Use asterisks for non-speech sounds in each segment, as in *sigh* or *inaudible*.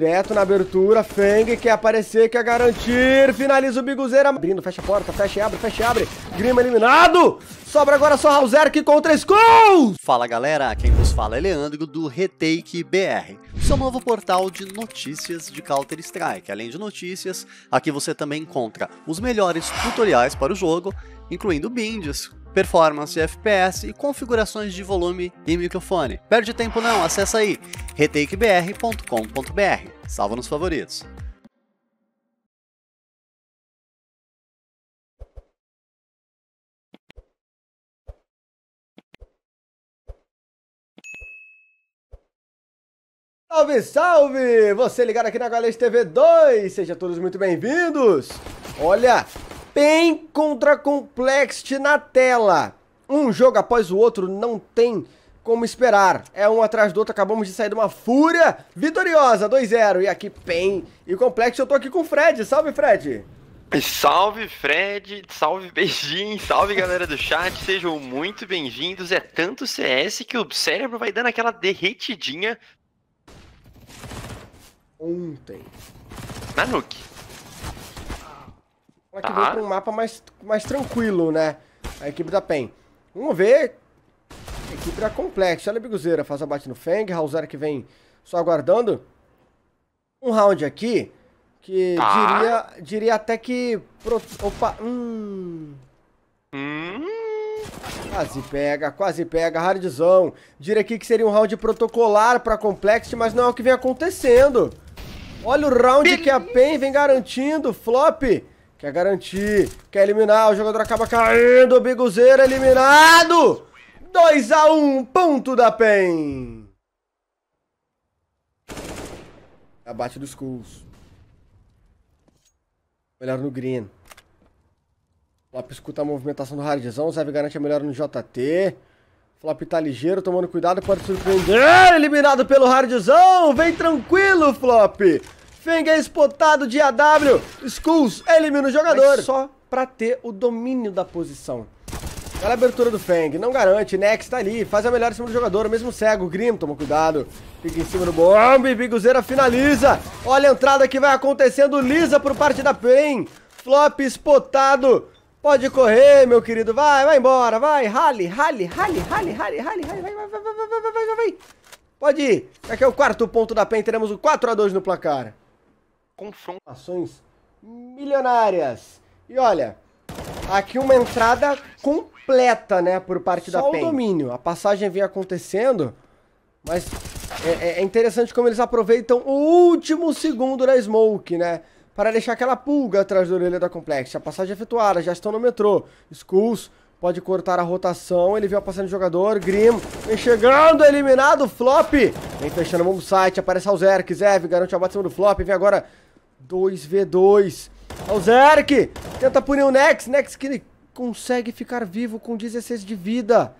Direto na abertura, Feng quer aparecer, quer garantir, finaliza o Biguzeira, abrindo, fecha a porta, fecha e abre, fecha e abre, Grima eliminado, sobra agora só Hauser que com três Fala galera, quem vos fala é Leandro do Retake BR, seu novo portal de notícias de Counter Strike, além de notícias, aqui você também encontra os melhores tutoriais para o jogo incluindo bindes, performance de FPS e configurações de volume e microfone. Perde tempo não, acessa aí retakebr.com.br. Salva nos favoritos. Salve, salve! Você ligado aqui na Galês TV 2, sejam todos muito bem-vindos! Olha, PEN contra Complext na tela. Um jogo após o outro, não tem como esperar. É um atrás do outro, acabamos de sair de uma fúria vitoriosa, 2-0. E aqui PEN e Complext, eu tô aqui com o Fred. Salve, Fred! Salve Fred, salve Beijinho, salve galera do chat, sejam muito bem-vindos. É tanto CS que o cérebro vai dando aquela derretidinha. Ontem. Na nuke. Ela que tá. veio pra um mapa mais, mais tranquilo, né? A equipe da PEN. Vamos ver. A equipe da tá Complex. Olha a Biguzeira, faz abate no Feng. Raulzera que vem só aguardando. Um round aqui que tá. diria, diria até que... Pro... Opa, hum... Hum... Quase pega, quase pega, hardzão. Diria aqui que seria um round protocolar pra Complex, mas não é o que vem acontecendo. Olha o round Beleza. que a PEN vem garantindo, flop. Quer garantir. Quer eliminar. O jogador acaba caindo. Biguzeiro eliminado. 2x1. Um, ponto da PEN. Abate dos Skulls. Melhor no Green. Flop escuta a movimentação do Hardzão. Zé garante a melhor no JT. Flop tá ligeiro, tomando cuidado, pode surpreender. Eliminado pelo Hardzão. Vem tranquilo, Flop. Feng é espotado de AW. Skulls elimina o jogador. Mas só pra ter o domínio da posição. Olha a abertura do Feng, não garante, Next tá ali, faz a melhor em cima do jogador, mesmo cego, Grim, toma cuidado, fica em cima do bomb, Biguzeira finaliza, olha a entrada que vai acontecendo, lisa por parte da PEN, flop espotado, pode correr, meu querido, vai, vai embora, vai, rale, rale, rale, rale, rale, rale, vai, vai, vai, vai, vai, vai, vai, vai, vai, pode ir, aqui é o quarto ponto da PEN, teremos o 4x2 no placar confrontações milionárias. E olha, aqui uma entrada completa, né, por parte Só da PEN. Só o domínio. A passagem vem acontecendo, mas é, é, é, interessante como eles aproveitam o último segundo da Smoke, né? Para deixar aquela pulga atrás da orelha da Complex. A passagem é efetuada, já estão no metrô. Skulls pode cortar a rotação. Ele viu a passagem do jogador. Grim vem chegando, eliminado. Flop. Vem fechando o site. Aparece Alzer, Kizev, garante a cima do flop. Vem agora 2v2. É o Zerk. Tenta punir o Nex. Nex que consegue ficar vivo com 16 de vida.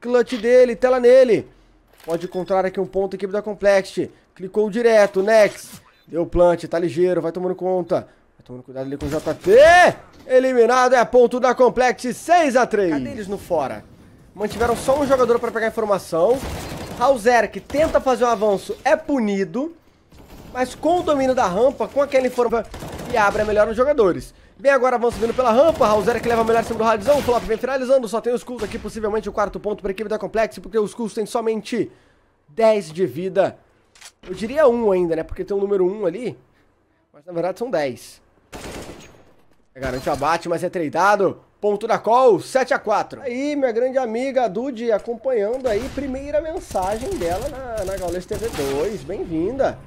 Clutch dele, tela nele. Pode encontrar aqui um ponto, equipe da Complexity. Clicou direto, Nex. Deu plant, tá ligeiro, vai tomando conta. Vai tomando cuidado ali com o JP. Eliminado, é a ponto da Complex, 6x3. Cadê eles no fora? Mantiveram só um jogador para pegar informação. Hauser, tenta fazer um avanço, é punido mas com o domínio da rampa, com aquela informação que abre melhor os jogadores. Bem, agora vamos subindo pela rampa, Raulzera que leva a melhor cima do Radzão, o Flop vem finalizando, só tem os Kulls aqui, possivelmente o quarto ponto para a equipe da Complex, porque os Kulls têm somente 10 de vida. Eu diria 1 ainda, né, porque tem o um número 1 ali, mas na verdade são 10. É, garante o abate, mas é tradeado. Ponto da call, 7x4. Aí, minha grande amiga Dude acompanhando aí, primeira mensagem dela na, na Gaules TV 2. Bem-vinda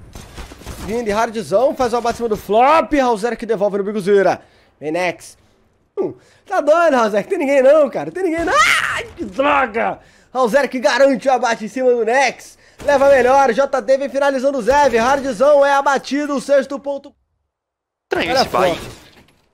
vindo, hardzão, faz o abate cima do flop, que devolve no Biguzira, vem Hum, tá doido, Raulzerk, tem ninguém não, cara, tem ninguém não. Ai, que droga! que garante o abate em cima do Nex. Leva melhor, JD vem finalizando o Zev, hardzão é abatido, o sexto ponto. Estranho esse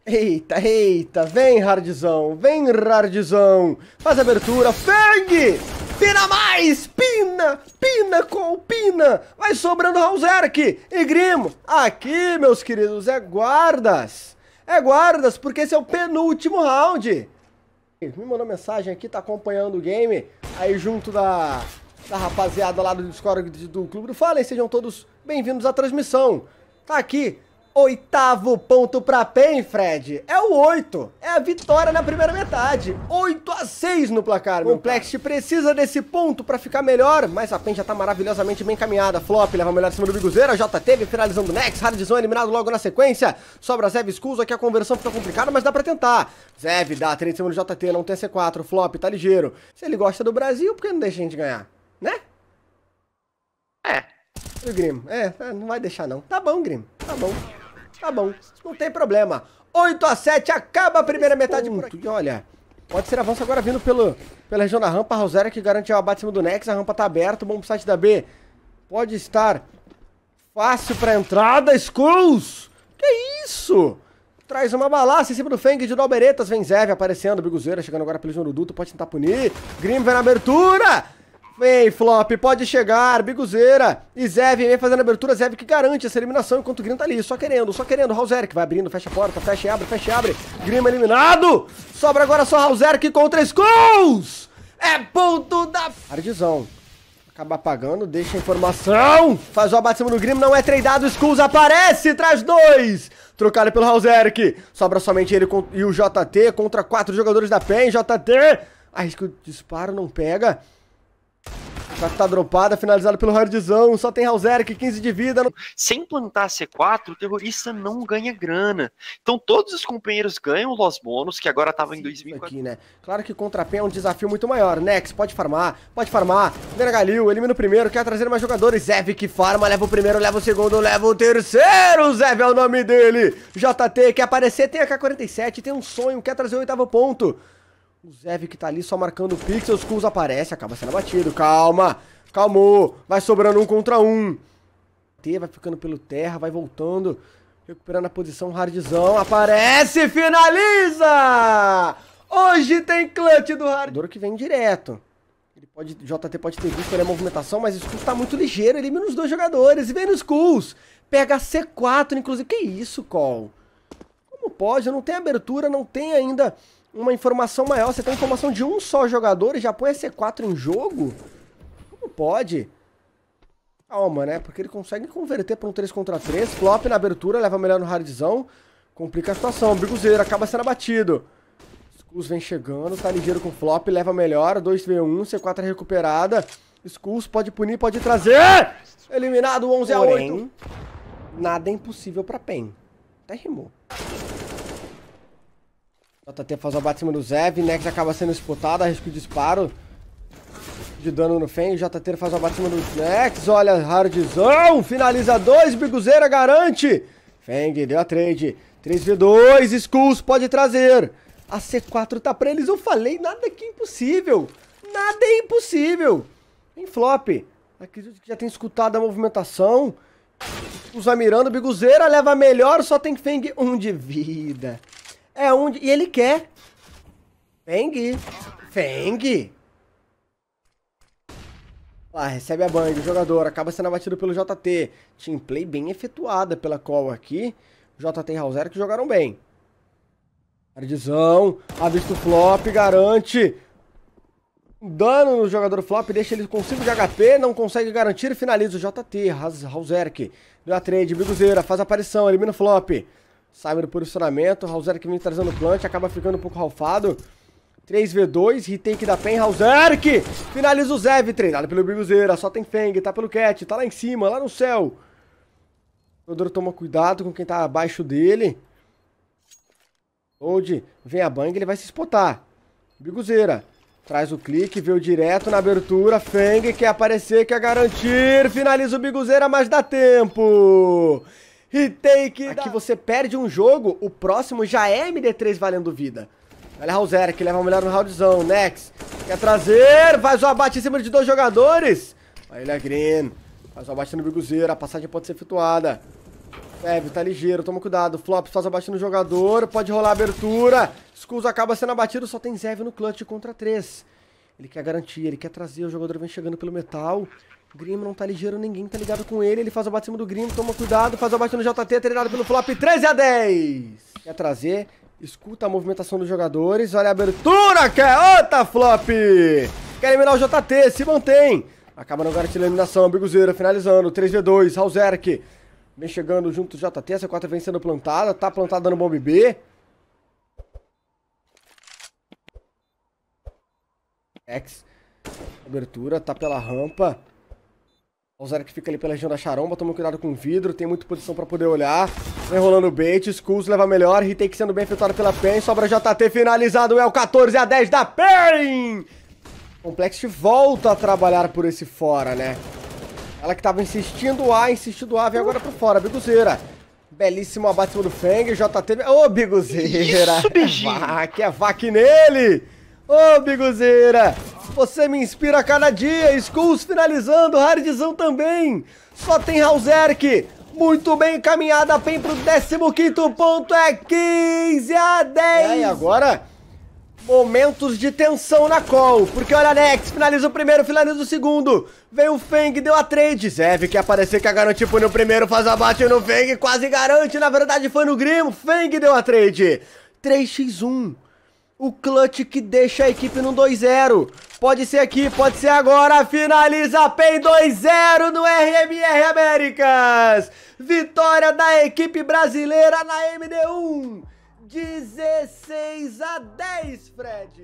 Eita, eita, vem hardzão, vem hardzão. Faz abertura, fang, Pina mais! Pina! Pina com Pina! Vai sobrando Halzerk e Grimo. Aqui, meus queridos, é guardas. É guardas, porque esse é o penúltimo round. Me mandou mensagem aqui, tá acompanhando o game. Aí junto da, da rapaziada lá do Discord do Clube do Fallen. Sejam todos bem-vindos à transmissão. Tá aqui Oitavo ponto para PEN, Fred. É o 8. É a vitória na primeira metade. 8 a 6 no placar. O Complex precisa desse ponto para ficar melhor, mas a PEN já tá maravilhosamente bem encaminhada. Flop leva melhor em cima do Biguzeira. JT finalizando o Nex. Hardzone eliminado logo na sequência. Sobra Zev Skulls. Aqui a conversão fica complicada, mas dá para tentar. Zev dá 3 em cima do JT. Não tem C4. Flop tá ligeiro. Se ele gosta do Brasil, por que não deixa a gente ganhar? Né? É. E o Grim. É, não vai deixar não. Tá bom, Grim. Tá bom. Tá bom, não tem problema. 8 a 7 acaba a primeira metade muito. E olha, pode ser avanço agora vindo pelo, pela região da rampa. Rosera que garante o abate em cima do Nex. A rampa tá aberta, bom pro site da B. Pode estar fácil pra entrada. Skulls! Que isso? Traz uma balaça em cima do Feng de Dalberetas. Vem Zev aparecendo. Biguzeira chegando agora pelo João Duto. Pode tentar punir. Grim vem na abertura. Vem, Flop, pode chegar, Biguzeira e Zev vem fazendo abertura, Zev que garante essa eliminação, enquanto o Grima tá ali, só querendo, só querendo, Halzeric vai abrindo, fecha a porta, fecha e abre, fecha e abre, Grima eliminado, sobra agora só Halzeric contra Skulls, é ponto da... Ardizão, acaba apagando, deixa a informação, faz o abate em cima do Grima, não é treinado, Skulls aparece, traz dois, trocado pelo Halzeric, sobra somente ele e o JT contra quatro jogadores da PEN, JT, arrisca o disparo, não pega... Já tá dropado, finalizado pelo Hardzão, só tem Halzeric, 15 de vida. Sem plantar C4, o terrorista não ganha grana. Então todos os companheiros ganham los bônus, que agora tava em 2004. né? Claro que contra Pen é um desafio muito maior. Nex, pode farmar, pode farmar. Vergalil, elimina o primeiro, quer trazer mais jogadores. Zev que farma, leva o primeiro, leva o segundo, leva o terceiro. Zev é o nome dele. JT quer aparecer, tem a k 47 tem um sonho, quer trazer o oitavo ponto. O Zev que tá ali só marcando pixels, Kuz aparece, acaba sendo batido. Calma, calmou. Vai sobrando um contra um. T vai ficando pelo terra, vai voltando. Recuperando a posição, hardzão. Aparece, finaliza! Hoje tem clutch do hard. O que vem direto. Ele pode, JT pode ter visto ali a é movimentação, mas o Skulls tá muito ligeiro, elimina os dois jogadores e vem no Skulls. Pega C4, inclusive. Que isso, Cole? Não pode, não tem abertura, não tem ainda uma informação maior. Você tem informação de um só jogador e já põe a C4 em jogo? Não pode. Calma, ah, né? Porque ele consegue converter para um 3 contra 3. Flop na abertura, leva melhor no hardzão. Complica a situação. Briguzeiro acaba sendo abatido. Skulls vem chegando, tá ligeiro com flop, leva melhor. 2v1, C4 é recuperada. Skulls pode punir, pode trazer. Eliminado, 11 Porém, a 8. Nada é impossível para PEN. Até rimou. JT faz o abate em cima do Zev, Nex acaba sendo espotada, arrisco de disparo. De dano no Feng, JT faz o abate em cima do Nex, olha, hardzão, finaliza dois, Biguzeira garante. Feng deu a trade, 3v2, Skulls pode trazer. A C4 tá pra eles, eu falei, nada que é impossível, nada é impossível. Em flop, aqueles que já tem escutado a movimentação. usa mirando, Biguzeira leva melhor, só tem Feng um de vida. É onde. E ele quer. Feng. Feng. Lá, recebe a bang, o jogador acaba sendo abatido pelo JT. Teamplay bem efetuada pela call aqui. JT e Raulzera que jogaram bem. Tardizão, avista o flop, garante. Dano no jogador flop, deixa ele com 5 de HP, não consegue garantir e finaliza o JT. Raulzerk, deu a trade, Biguzeira, faz a aparição, elimina o flop. Sai no posicionamento. Halzeric vem trazendo o plant, acaba ficando um pouco ralfado. 3v2, retake da Pen, Halzeric! Finaliza o Zev, treinado pelo Bibuzeira, só tem Feng, tá pelo Cat, tá lá em cima, lá no céu. O jogador toma cuidado com quem tá abaixo dele. Old vem a Bang, ele vai se espotar. Biguzeira, traz o clique, veio direto na abertura, Feng quer aparecer, quer garantir, finaliza o Biguzeira, mas dá tempo! E tem que Aqui você perde um jogo, o próximo já é MD3 valendo vida. Olha o Hauser que leva a melhor no roundzão. Nex quer trazer. Faz o abate em cima de dois jogadores. Olha a Green. Faz o abate no Biguzeiro. A passagem pode ser efetuada. Zev tá ligeiro, toma cuidado. Flops faz o abate no jogador, pode rolar a abertura. Skulls acaba sendo abatido, só tem Zev no clutch contra três. Ele quer garantir, ele quer trazer, o jogador vem chegando pelo metal. O Grimo não tá ligeiro, ninguém tá ligado com ele. Ele faz o bate em cima do Grimo, toma cuidado, faz o bate no JT, treinado pelo flop, 13 a 10. Quer trazer, escuta a movimentação dos jogadores, olha a abertura, que é outra flop. Quer eliminar o JT, se mantém. Acaba não garantindo a eliminação, Biguzeira finalizando, 3v2, Halzerk. Vem chegando junto o JT, essa 4 vem sendo plantada, tá plantada no bomb B. X. Abertura, tá pela rampa. Rosário que fica ali pela região da Charomba, toma cuidado com o vidro, tem muita posição pra poder olhar. Vem rolando o bait, Skulls leva melhor, retake sendo bem efetuado pela PEN, sobra JT finalizado, é o 14 a 10 da PEN! Complex volta a trabalhar por esse fora, né? Ela que tava insistindo A, insistindo A, vem agora pro fora, Biguzeira. Belíssimo abate em cima do Feng, JT... Ô, Biguzeira! Isso, beijinho! É *laughs* vac, é vac nele! Ô, Biguzeira! Você me inspira a cada dia. Skulls finalizando, Hardzão também. Só tem Halzerk. Muito bem encaminhada, bem pro 15 ponto, é 15 a 10. É, e agora, momentos de tensão na call, porque olha Nex, finaliza o primeiro, finaliza o segundo, Vem o Feng, deu a trade, Zev que aparecer que a garantir no primeiro, faz a bate no Feng, quase garante, na verdade foi no Grimo, Feng deu a trade, 3x1, o clutch que deixa a equipe no 2-0. Pode ser aqui, pode ser agora. Finaliza PEN 2-0 no RMR Américas. Vitória da equipe brasileira na MD1. 16 a 10, Fred.